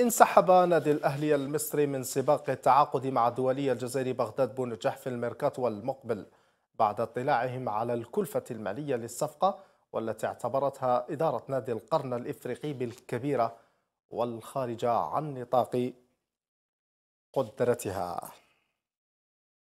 انسحب نادي الأهلي المصري من سباق التعاقد مع الدولي الجزائري بغداد بونجاح في الميركاتو المقبل بعد اطلاعهم على الكلفة المالية للصفقة والتي اعتبرتها إدارة نادي القرن الإفريقي بالكبيرة والخارجة عن نطاق قدرتها